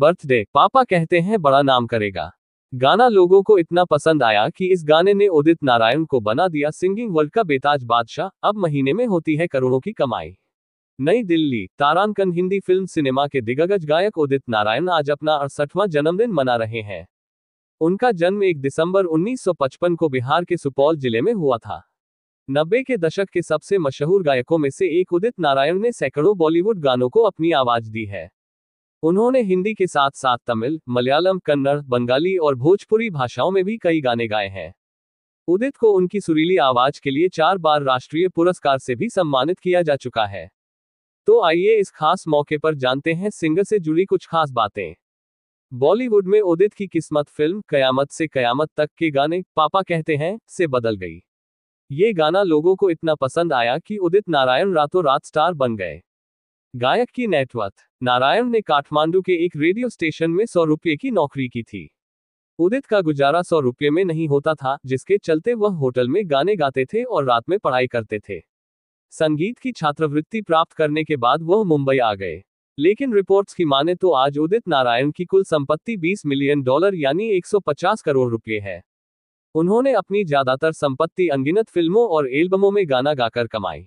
birthday पापा कहते हैं बड़ा नाम करेगा गाना लोगों को इतना पसंद आया कि इस गाने ने उदित नारायण को बना दिया सिंगिंग वर्ल्ड का बेताज बादशाह अब महीने में होती है करोड़ों की कमाई नई दिल्ली तारांकन हिंदी फिल्म सिनेमा के दिग्गज गायक उदित नारायण आज अपना अड़सठवां जन्मदिन मना रहे हैं उनका जन्म 1 दिसंबर 1955 को बिहार के सुपौल जिले में हुआ था नब्बे के दशक के सबसे मशहूर गायकों में से एक उदित नारायण ने सैकड़ों बॉलीवुड गानों को अपनी आवाज दी है उन्होंने हिंदी के साथ साथ तमिल मलयालम कन्नड़ बंगाली और भोजपुरी भाषाओं में भी कई गाने गाए हैं उदित को उनकी सुरीली आवाज के लिए चार बार राष्ट्रीय पुरस्कार से भी सम्मानित किया जा चुका है तो आइए इस खास मौके पर जानते हैं सिंगर से जुड़ी कुछ खास बातें बॉलीवुड में उदित की किस्मत फिल्म कयामत से कयामत तक के गाने पापा कहते हैं से बदल गई ये गाना लोगों को इतना पसंद आया कि उदित नारायण रातों रात स्टार बन गए गायक की नेटवर्थ नारायण ने काठमांडू के एक रेडियो स्टेशन में सौ रुपये की नौकरी की थी उदित का गुजारा सौ रुपये में नहीं होता था जिसके चलते वह होटल में गाने गाते थे और रात में पढ़ाई करते थे संगीत की छात्रवृत्ति प्राप्त करने के बाद वह मुंबई आ गए लेकिन रिपोर्ट्स की माने तो आज उदित नारायण की कुल संपत्ति 20 मिलियन डॉलर यानी 150 करोड़ रुपए है उन्होंने अपनी ज्यादातर संपत्ति अनगिनत फिल्मों और एल्बमों में गाना गाकर कमाई